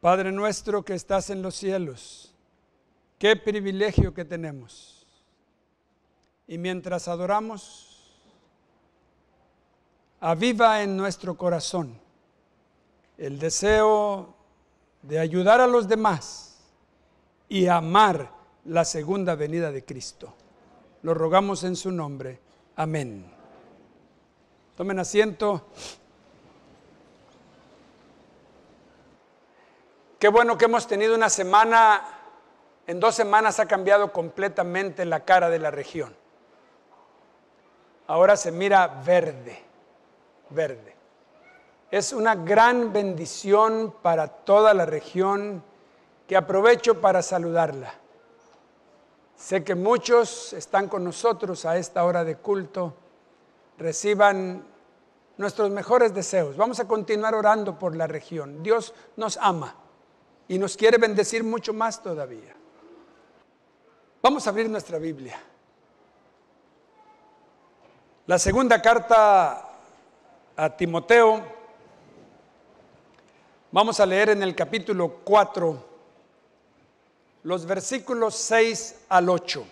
Padre nuestro que estás en los cielos, qué privilegio que tenemos. Y mientras adoramos, aviva en nuestro corazón el deseo de ayudar a los demás y amar la segunda venida de Cristo. Lo rogamos en su nombre. Amén. Tomen asiento. Qué bueno que hemos tenido una semana, en dos semanas ha cambiado completamente la cara de la región. Ahora se mira verde, verde. Es una gran bendición para toda la región que aprovecho para saludarla. Sé que muchos están con nosotros a esta hora de culto. Reciban nuestros mejores deseos. Vamos a continuar orando por la región. Dios nos ama y nos quiere bendecir mucho más todavía. Vamos a abrir nuestra Biblia. La segunda carta a Timoteo, vamos a leer en el capítulo 4, los versículos 6 al 8.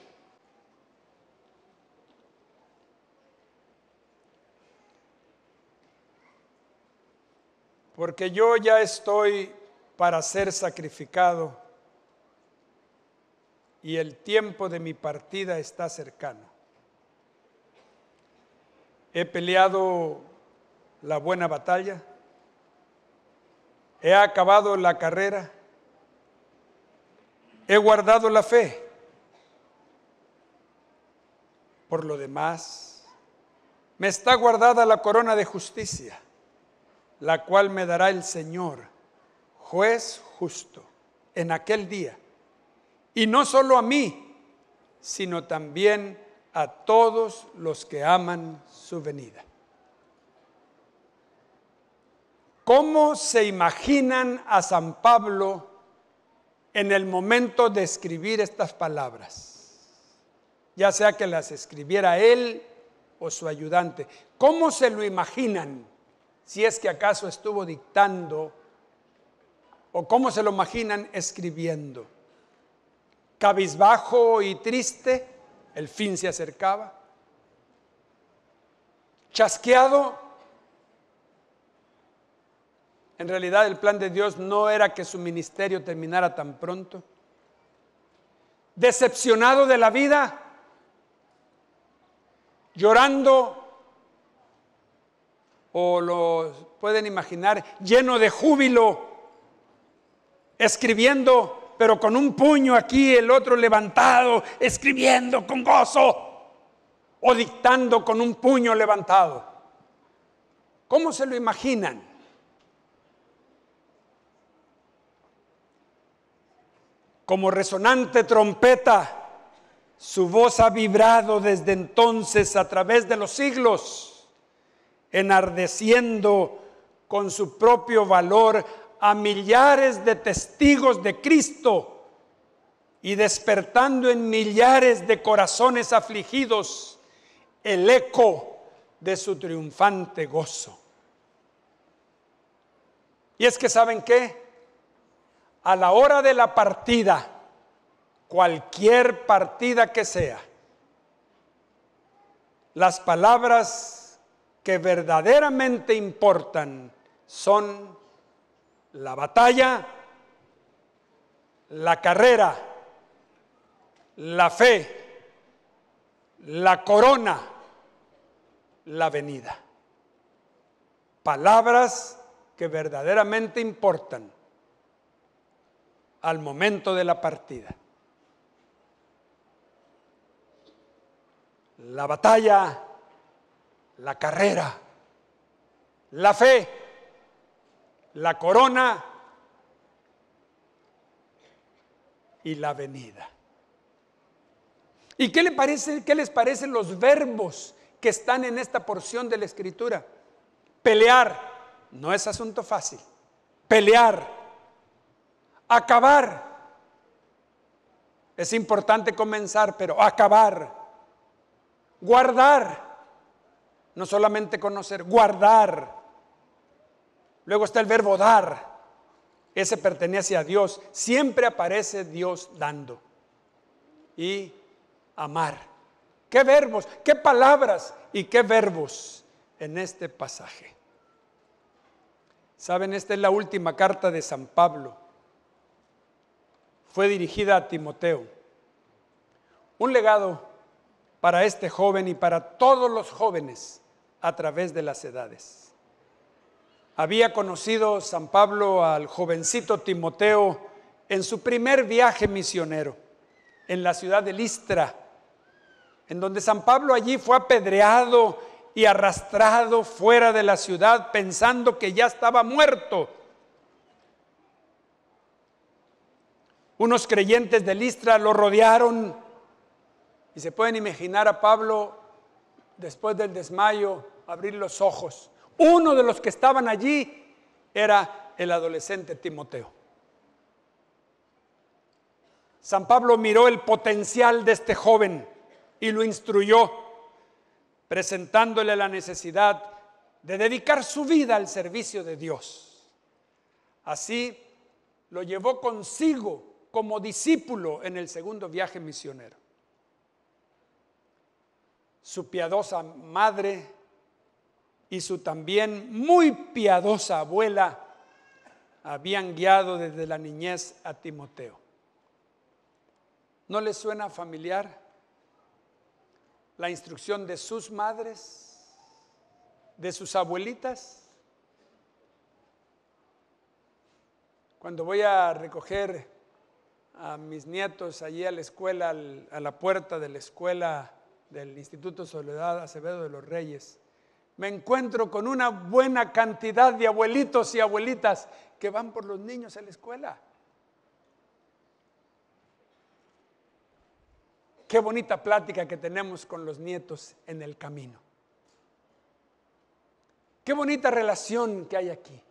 Porque yo ya estoy para ser sacrificado y el tiempo de mi partida está cercano. He peleado la buena batalla, he acabado la carrera, he guardado la fe. Por lo demás, me está guardada la corona de justicia, la cual me dará el Señor juez justo en aquel día. Y no solo a mí, sino también a todos los que aman su venida. ¿Cómo se imaginan a San Pablo en el momento de escribir estas palabras? Ya sea que las escribiera él o su ayudante. ¿Cómo se lo imaginan si es que acaso estuvo dictando o cómo se lo imaginan escribiendo. Cabizbajo y triste, el fin se acercaba. Chasqueado, en realidad el plan de Dios no era que su ministerio terminara tan pronto. Decepcionado de la vida, llorando, o lo pueden imaginar, lleno de júbilo escribiendo, pero con un puño aquí, el otro levantado, escribiendo con gozo, o dictando con un puño levantado. ¿Cómo se lo imaginan? Como resonante trompeta, su voz ha vibrado desde entonces a través de los siglos, enardeciendo con su propio valor a millares de testigos de Cristo y despertando en millares de corazones afligidos el eco de su triunfante gozo. Y es que saben qué, a la hora de la partida, cualquier partida que sea, las palabras que verdaderamente importan son la batalla, la carrera, la fe, la corona, la venida. Palabras que verdaderamente importan al momento de la partida. La batalla, la carrera, la fe la corona y la venida. ¿Y qué, le parece, qué les parecen los verbos que están en esta porción de la escritura? Pelear, no es asunto fácil. Pelear, acabar. Es importante comenzar, pero acabar. Guardar, no solamente conocer, guardar. Luego está el verbo dar. Ese pertenece a Dios. Siempre aparece Dios dando. Y amar. Qué verbos, qué palabras y qué verbos en este pasaje. Saben, esta es la última carta de San Pablo. Fue dirigida a Timoteo. Un legado para este joven y para todos los jóvenes a través de las edades. Había conocido San Pablo al jovencito Timoteo en su primer viaje misionero, en la ciudad de Listra, en donde San Pablo allí fue apedreado y arrastrado fuera de la ciudad pensando que ya estaba muerto. Unos creyentes de Listra lo rodearon y se pueden imaginar a Pablo después del desmayo abrir los ojos uno de los que estaban allí era el adolescente Timoteo. San Pablo miró el potencial de este joven y lo instruyó, presentándole la necesidad de dedicar su vida al servicio de Dios. Así lo llevó consigo como discípulo en el segundo viaje misionero. Su piadosa madre y su también muy piadosa abuela habían guiado desde la niñez a Timoteo. ¿No les suena familiar la instrucción de sus madres, de sus abuelitas? Cuando voy a recoger a mis nietos allí a la escuela, a la puerta de la escuela del Instituto Soledad Acevedo de los Reyes, me encuentro con una buena cantidad de abuelitos y abuelitas que van por los niños a la escuela. Qué bonita plática que tenemos con los nietos en el camino. Qué bonita relación que hay aquí.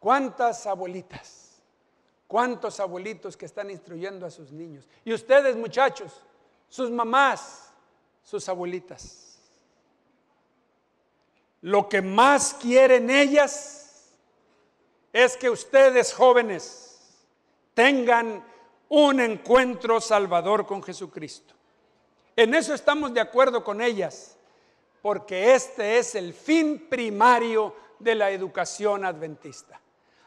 ¿Cuántas abuelitas? ¿Cuántos abuelitos que están instruyendo a sus niños? Y ustedes muchachos, sus mamás, sus abuelitas. Lo que más quieren ellas es que ustedes jóvenes tengan un encuentro salvador con Jesucristo. En eso estamos de acuerdo con ellas, porque este es el fin primario de la educación adventista.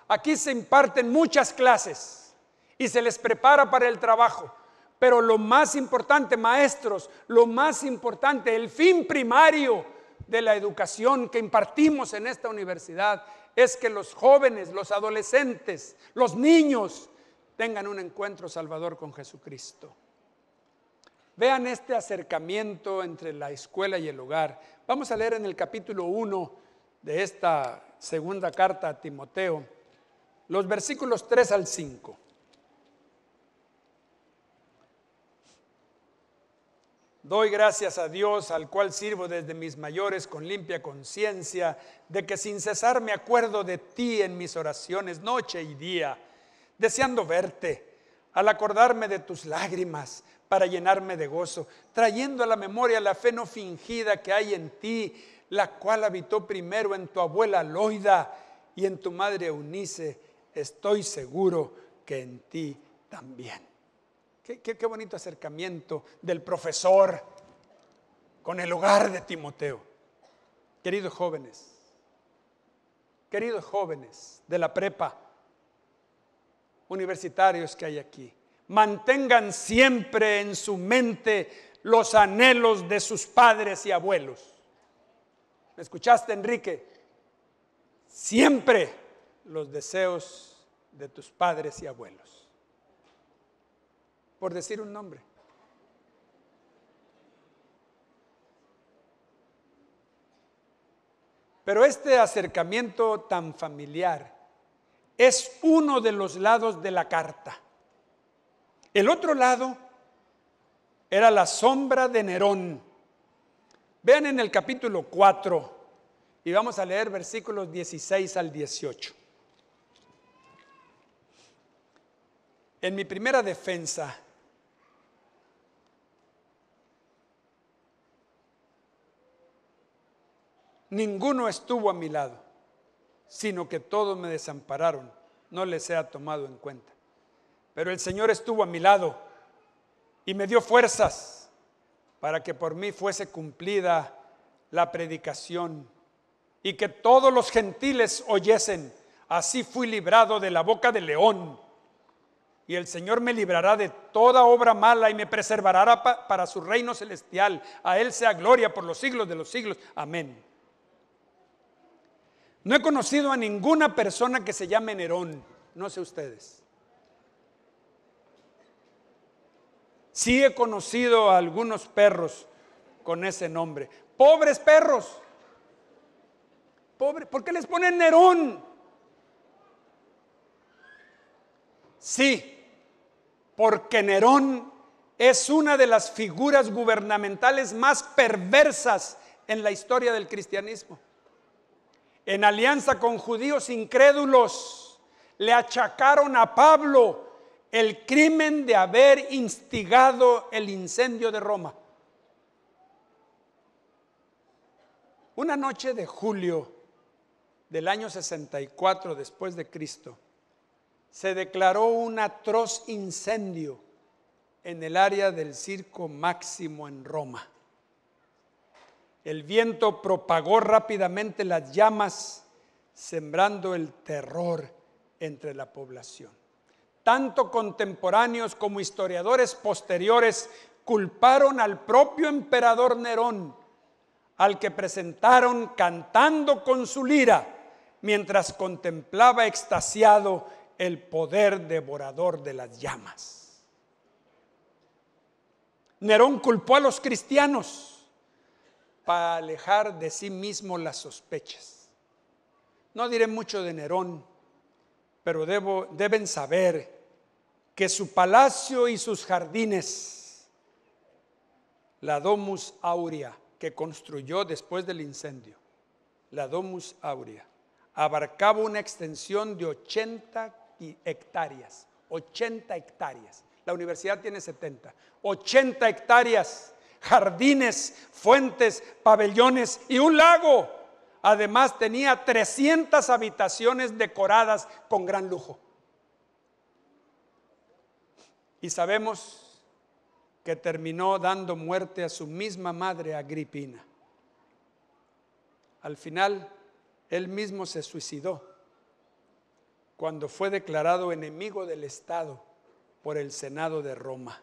Aquí se imparten muchas clases y se les prepara para el trabajo, pero lo más importante, maestros, lo más importante, el fin primario de la educación que impartimos en esta universidad es que los jóvenes, los adolescentes, los niños tengan un encuentro salvador con Jesucristo. Vean este acercamiento entre la escuela y el hogar. Vamos a leer en el capítulo 1 de esta segunda carta a Timoteo los versículos 3 al 5. Doy gracias a Dios, al cual sirvo desde mis mayores con limpia conciencia, de que sin cesar me acuerdo de ti en mis oraciones noche y día, deseando verte, al acordarme de tus lágrimas para llenarme de gozo, trayendo a la memoria la fe no fingida que hay en ti, la cual habitó primero en tu abuela Loida y en tu madre Eunice. Estoy seguro que en ti también. Qué, bonito acercamiento del profesor con el hogar de Timoteo. Queridos jóvenes, queridos jóvenes de la prepa, universitarios que hay aquí, mantengan siempre en su mente los anhelos de sus padres y abuelos. ¿Me escuchaste, Enrique? Siempre los deseos de tus padres y abuelos por decir un nombre. Pero este acercamiento tan familiar es uno de los lados de la carta. El otro lado era la sombra de Nerón. Vean en el capítulo 4 y vamos a leer versículos 16 al 18. En mi primera defensa ninguno estuvo a mi lado, sino que todos me desampararon, no les sea tomado en cuenta. Pero el Señor estuvo a mi lado y me dio fuerzas para que por mí fuese cumplida la predicación y que todos los gentiles oyesen. Así fui librado de la boca del león. Y el Señor me librará de toda obra mala y me preservará para su reino celestial. A Él sea gloria por los siglos de los siglos. Amén. No he conocido a ninguna persona que se llame Nerón, no sé ustedes. Sí he conocido a algunos perros con ese nombre. Pobres perros. Pobre, ¿Por qué les ponen Nerón? Sí, porque Nerón es una de las figuras gubernamentales más perversas en la historia del cristianismo en alianza con judíos incrédulos, le achacaron a Pablo el crimen de haber instigado el incendio de Roma. Una noche de julio del año 64 después de Cristo, se declaró un atroz incendio en el área del Circo Máximo en Roma. El viento propagó rápidamente las llamas, sembrando el terror entre la población. Tanto contemporáneos como historiadores posteriores culparon al propio emperador Nerón, al que presentaron cantando con su lira mientras contemplaba extasiado el poder devorador de las llamas. Nerón culpó a los cristianos para alejar de sí mismo las sospechas. No diré mucho de Nerón, pero deben saber que su palacio y sus jardines, la Domus Aurea, que construyó después del incendio, la Domus Aurea, abarcaba una extensión de 80 hectáreas, 80 hectáreas. La universidad tiene 70, 80 hectáreas jardines, fuentes, pabellones y un lago. Además tenía 300 habitaciones decoradas con gran lujo. Y sabemos que terminó dando muerte a su misma madre Agripina. Al final, él mismo se suicidó cuando fue declarado enemigo del Estado por el Senado de Roma.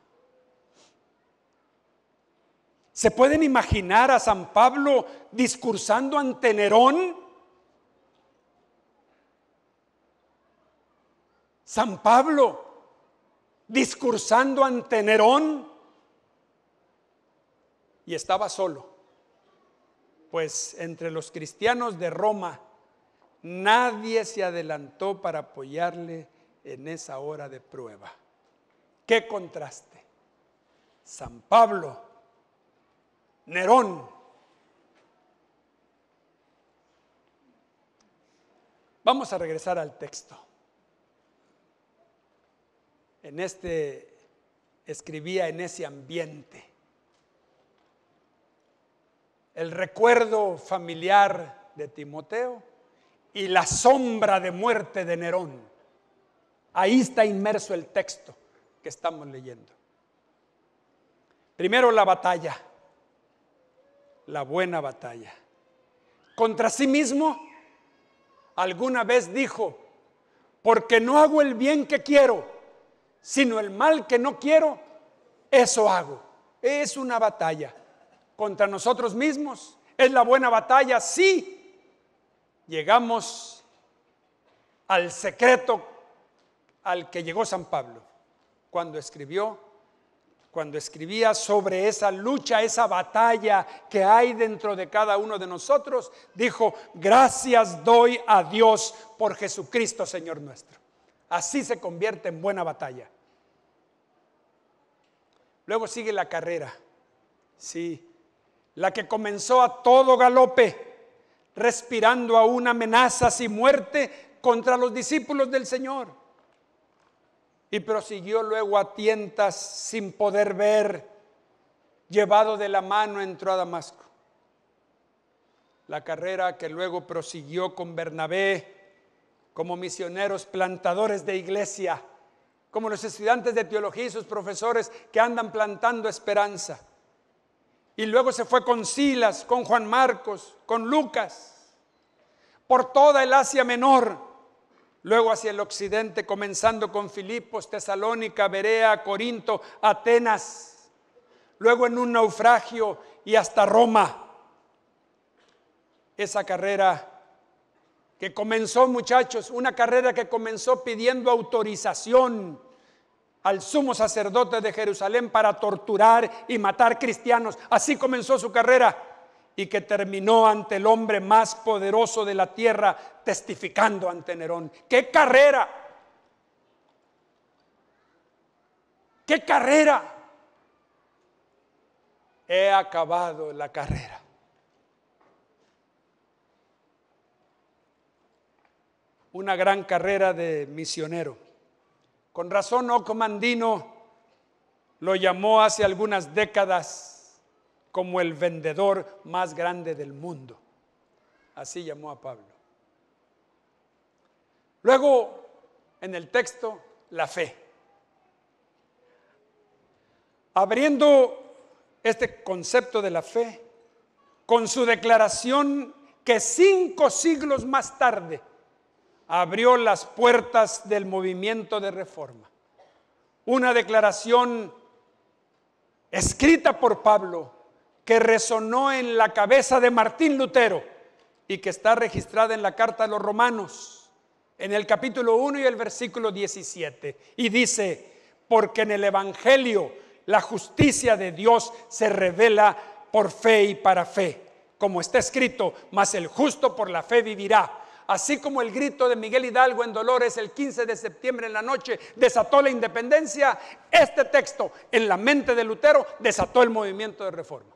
¿Se pueden imaginar a San Pablo discursando ante Nerón? San Pablo discursando ante Nerón y estaba solo. Pues entre los cristianos de Roma nadie se adelantó para apoyarle en esa hora de prueba. Qué contraste. San Pablo Nerón. Vamos a regresar al texto. En este escribía en ese ambiente. El recuerdo familiar de Timoteo y la sombra de muerte de Nerón. Ahí está inmerso el texto que estamos leyendo. Primero la batalla la buena batalla. Contra sí mismo, alguna vez dijo, porque no hago el bien que quiero, sino el mal que no quiero, eso hago. Es una batalla contra nosotros mismos. Es la buena batalla si sí, llegamos al secreto al que llegó San Pablo cuando escribió cuando escribía sobre esa lucha, esa batalla que hay dentro de cada uno de nosotros, dijo, gracias doy a Dios por Jesucristo, Señor nuestro. Así se convierte en buena batalla. Luego sigue la carrera, sí, la que comenzó a todo galope, respirando aún amenazas y muerte contra los discípulos del Señor y prosiguió luego a tientas sin poder ver, llevado de la mano entró a Damasco. La carrera que luego prosiguió con Bernabé como misioneros, plantadores de iglesia, como los estudiantes de teología y sus profesores que andan plantando esperanza. Y luego se fue con Silas, con Juan Marcos, con Lucas, por toda el Asia Menor luego hacia el occidente, comenzando con Filipos, Tesalónica, Berea, Corinto, Atenas, luego en un naufragio y hasta Roma. Esa carrera que comenzó, muchachos, una carrera que comenzó pidiendo autorización al sumo sacerdote de Jerusalén para torturar y matar cristianos. Así comenzó su carrera y que terminó ante el hombre más poderoso de la tierra, testificando ante Nerón. ¡Qué carrera! ¡Qué carrera! He acabado la carrera. Una gran carrera de misionero. Con razón, Ocomandino oh lo llamó hace algunas décadas como el vendedor más grande del mundo. Así llamó a Pablo. Luego, en el texto, la fe. Abriendo este concepto de la fe con su declaración que cinco siglos más tarde abrió las puertas del movimiento de reforma. Una declaración escrita por Pablo que resonó en la cabeza de Martín Lutero y que está registrada en la carta de los romanos, en el capítulo 1 y el versículo 17. Y dice, porque en el Evangelio la justicia de Dios se revela por fe y para fe, como está escrito, mas el justo por la fe vivirá. Así como el grito de Miguel Hidalgo en Dolores el 15 de septiembre en la noche desató la independencia, este texto en la mente de Lutero desató el movimiento de reforma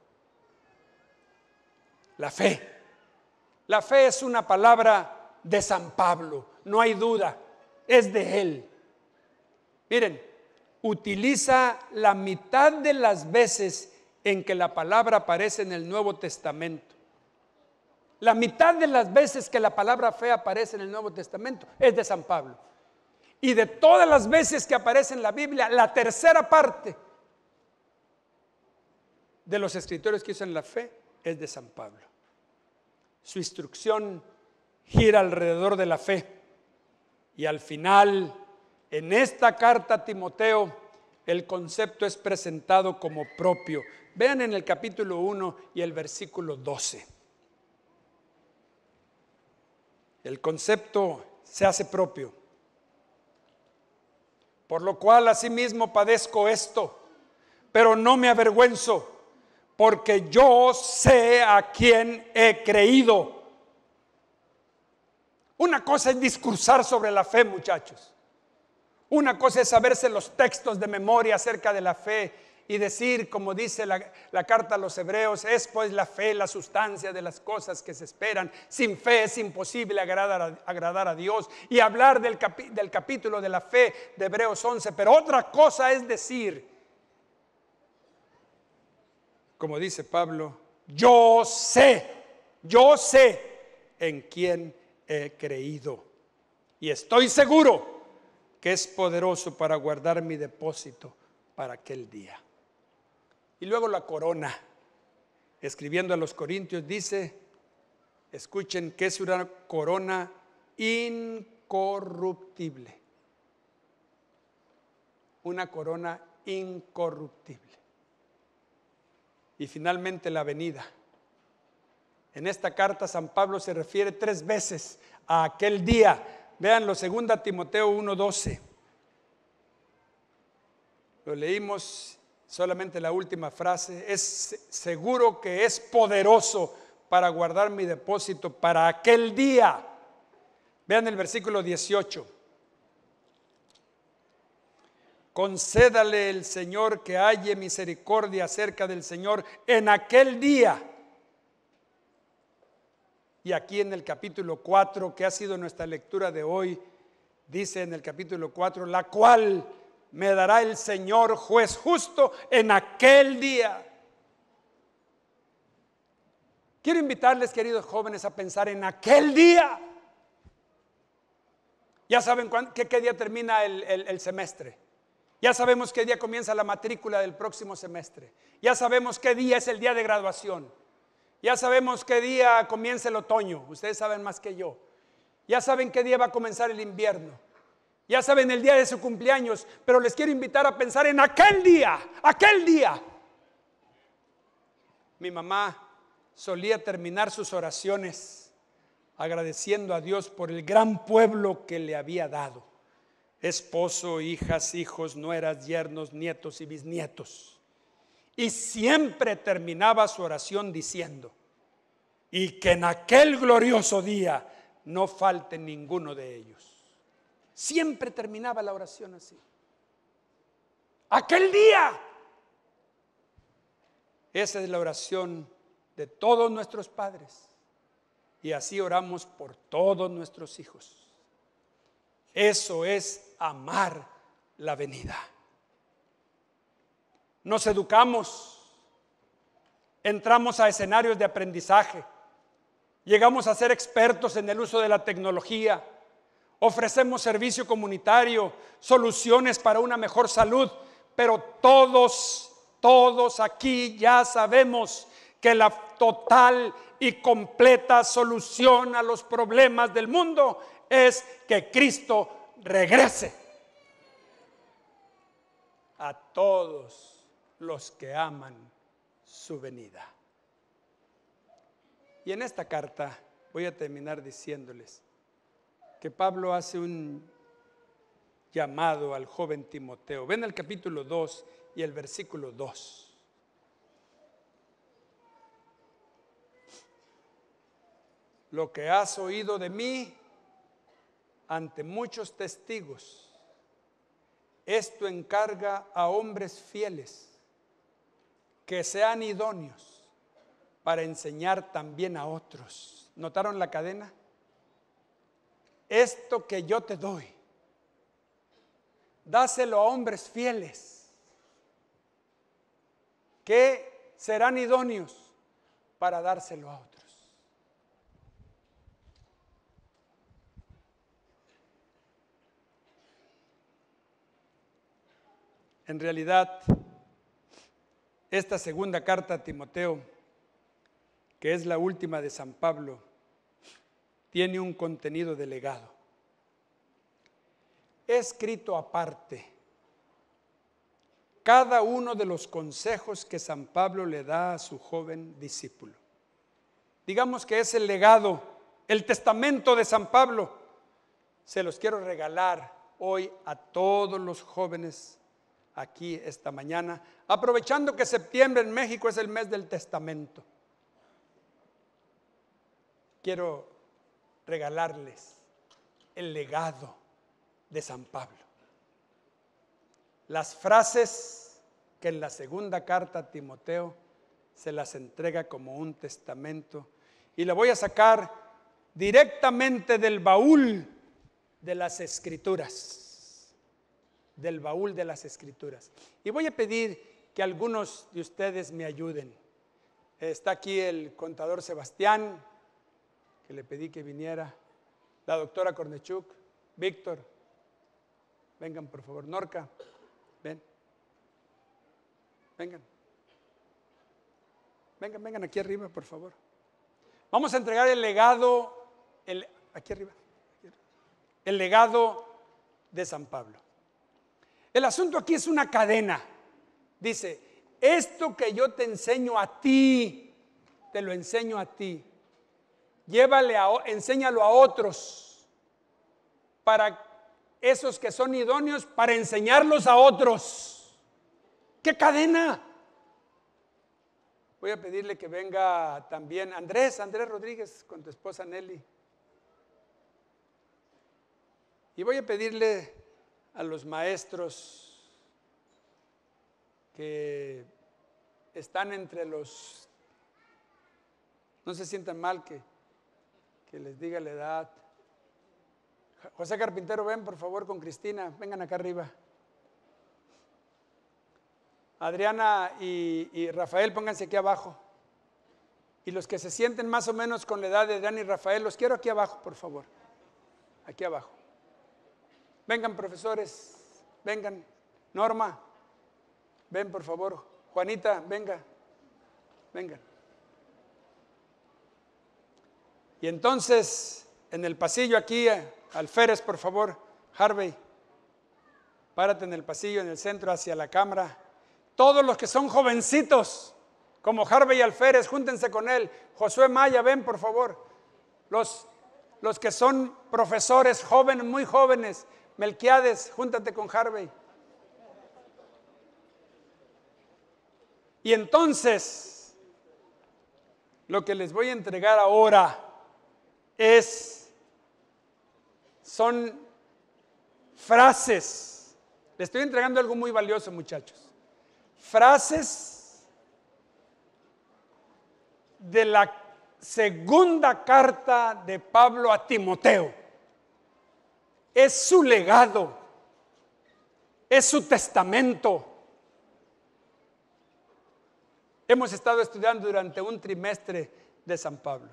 la fe. La fe es una palabra de San Pablo, no hay duda, es de él. Miren, utiliza la mitad de las veces en que la palabra aparece en el Nuevo Testamento. La mitad de las veces que la palabra fe aparece en el Nuevo Testamento es de San Pablo. Y de todas las veces que aparece en la Biblia, la tercera parte de los escritores que usan la fe es de San Pablo. Su instrucción gira alrededor de la fe. Y al final, en esta carta a Timoteo, el concepto es presentado como propio. Vean en el capítulo 1 y el versículo 12. El concepto se hace propio. Por lo cual asimismo padezco esto, pero no me avergüenzo porque yo sé a quién he creído. Una cosa es discursar sobre la fe, muchachos. Una cosa es saberse los textos de memoria acerca de la fe y decir, como dice la, carta a los hebreos, es pues la fe la sustancia de las cosas que se esperan. Sin fe es imposible agradar a, Dios. Y hablar del, del capítulo de la fe de Hebreos 11. Pero otra cosa es decir, como dice Pablo, yo sé, yo sé en quién he creído. Y estoy seguro que es poderoso para guardar mi depósito para aquel día. Y luego la corona, escribiendo a los Corintios, dice, escuchen que es una corona incorruptible. Una corona incorruptible y finalmente la venida. En esta carta San Pablo se refiere tres veces a aquel día. Veanlo, 2 Timoteo 1:12. Lo leímos solamente la última frase. Es seguro que es poderoso para guardar mi depósito para aquel día. Vean el versículo 18. Concédale el Señor que halle misericordia acerca del Señor en aquel día. Y aquí en el capítulo 4, que ha sido nuestra lectura de hoy, dice en el capítulo 4, la cual me dará el Señor juez justo en aquel día. Quiero invitarles, queridos jóvenes, a pensar en aquel día. Ya saben que qué, día termina el semestre. Ya sabemos qué día comienza la matrícula del próximo semestre. Ya sabemos qué día es el día de graduación. Ya sabemos qué día comienza el otoño. Ustedes saben más que yo. Ya saben qué día va a comenzar el invierno. Ya saben el día de su cumpleaños. Pero les quiero invitar a pensar en aquel día. Aquel día. Mi mamá solía terminar sus oraciones agradeciendo a Dios por el gran pueblo que le había dado esposo, hijas, hijos, nueras, yernos, nietos y bisnietos. Y siempre terminaba su oración diciendo, y que en aquel glorioso día no falte ninguno de ellos. Siempre terminaba la oración así. Aquel día. Esa es la oración de todos nuestros padres. Y así oramos por todos nuestros hijos. Eso es amar la venida. Nos educamos, entramos a escenarios de aprendizaje, llegamos a ser expertos en el uso de la tecnología, ofrecemos servicio comunitario, soluciones para una mejor salud, pero todos, todos aquí ya sabemos que la total y completa solución a los problemas del mundo es que Cristo regrese a todos los que aman su venida. Y en esta carta voy a terminar diciéndoles que Pablo hace un llamado al joven Timoteo. Ven al capítulo 2 y el versículo 2. Lo que has oído de mí ante muchos testigos. Esto encarga a hombres fieles que sean idóneos para enseñar también a otros. ¿Notaron la cadena? Esto que yo te doy, dáselo a hombres fieles que serán idóneos para dárselo a otros. En realidad, esta segunda carta a Timoteo, que es la última de San Pablo, tiene un contenido delegado. Escrito aparte, cada uno de los consejos que San Pablo le da a su joven discípulo. Digamos que es el legado, el testamento de San Pablo. Se los quiero regalar hoy a todos los jóvenes aquí esta mañana, aprovechando que septiembre en México es el mes del testamento. Quiero regalarles el legado de San Pablo. Las frases que en la segunda carta a Timoteo se las entrega como un testamento. Y la voy a sacar directamente del baúl de las escrituras del baúl de las escrituras. Y voy a pedir que algunos de ustedes me ayuden. Está aquí el contador Sebastián, que le pedí que viniera, la doctora Cornechuk, Víctor, vengan por favor, Norca, ven, vengan, vengan, vengan aquí arriba, por favor. Vamos a entregar el legado, el, aquí arriba, el legado de San Pablo. El asunto aquí es una cadena. Dice, esto que yo te enseño a ti, te lo enseño a ti. Llévale a, enséñalo a otros para esos que son idóneos para enseñarlos a otros. ¡Qué cadena! Voy a pedirle que venga también Andrés, Andrés Rodríguez, con tu esposa Nelly. Y voy a pedirle a los maestros que están entre los, no se sientan mal que, que les diga la edad. José Carpintero, ven por favor con Cristina, vengan acá arriba. Adriana y, y, Rafael, pónganse aquí abajo. Y los que se sienten más o menos con la edad de Adriana y Rafael, los quiero aquí abajo, por favor. Aquí abajo. Vengan profesores, vengan. Norma, ven por favor. Juanita, venga, vengan. Y entonces, en el pasillo aquí, eh, alférez, por favor, Harvey, párate en el pasillo, en el centro, hacia la cámara. Todos los que son jovencitos, como Harvey y alférez, júntense con él. Josué Maya, ven, por favor. Los, los que son profesores jóvenes, muy jóvenes, Melquiades, júntate con Harvey. Y entonces, lo que les voy a entregar ahora es, son frases. Les estoy entregando algo muy valioso, muchachos. Frases de la segunda carta de Pablo a Timoteo es su legado, es su testamento. Hemos estado estudiando durante un trimestre de San Pablo.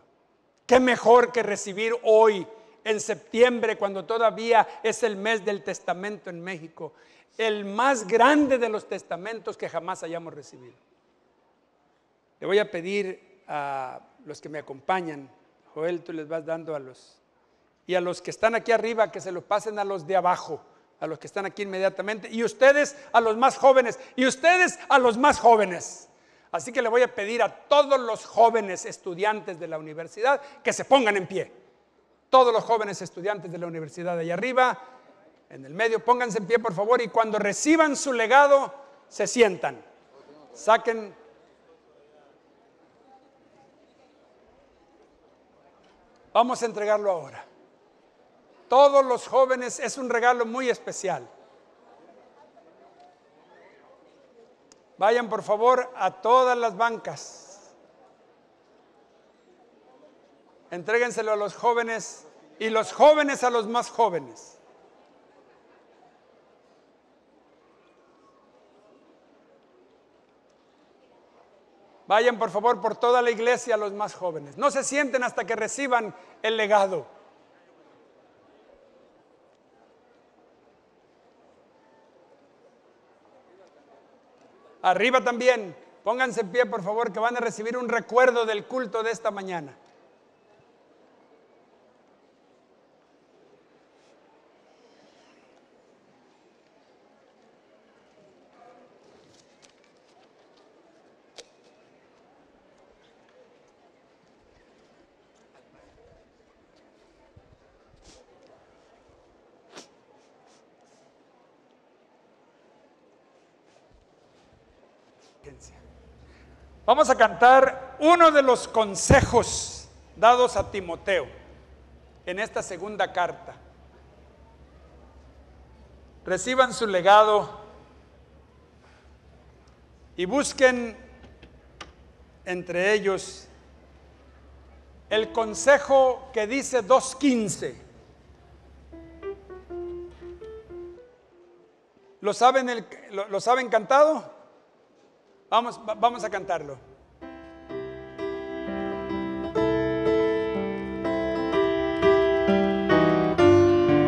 ¿Qué mejor que recibir hoy, en septiembre, cuando todavía es el mes del testamento en México, el más grande de los testamentos que jamás hayamos recibido? Le voy a pedir a los que me acompañan, Joel, tú les vas dando a los y a los que están aquí arriba que se lo pasen a los de abajo, a los que están aquí inmediatamente, y ustedes a los más jóvenes, y ustedes a los más jóvenes. Así que le voy a pedir a todos los jóvenes estudiantes de la universidad que se pongan en pie. Todos los jóvenes estudiantes de la universidad de allá arriba, en el medio, pónganse en pie por favor y cuando reciban su legado, se sientan. Saquen Vamos a entregarlo ahora todos los jóvenes es un regalo muy especial. Vayan por favor a todas las bancas. Entréguenselo a los jóvenes y los jóvenes a los más jóvenes. Vayan por favor por toda la iglesia a los más jóvenes. No se sienten hasta que reciban el legado. Arriba también. Pónganse en pie, por favor, que van a recibir un recuerdo del culto de esta mañana. Vamos a cantar uno de los consejos dados a Timoteo en esta segunda carta. Reciban su legado y busquen entre ellos el consejo que dice 2.15. ¿Lo saben, el, lo, ¿Lo saben cantado? Vamos, a cantarlo.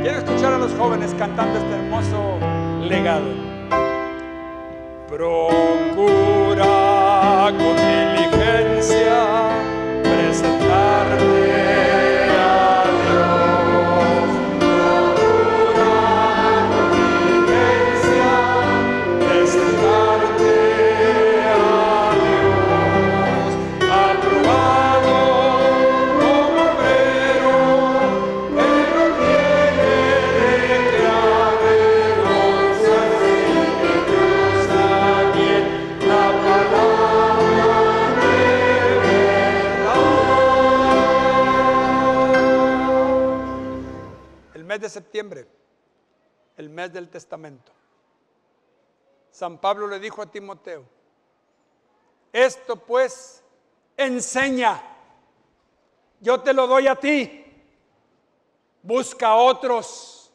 Quiero escuchar a los jóvenes cantando este hermoso legado. Procura el mes del testamento. San Pablo le dijo a Timoteo, esto pues enseña, yo te lo doy a ti, busca otros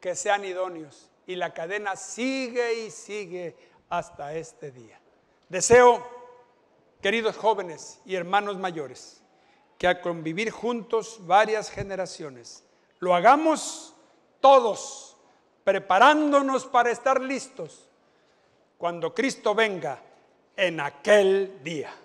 que sean idóneos. Y la cadena sigue y sigue hasta este día. Deseo, queridos jóvenes y hermanos mayores, que a convivir juntos varias generaciones, lo hagamos todos, preparándonos para estar listos cuando Cristo venga en aquel día.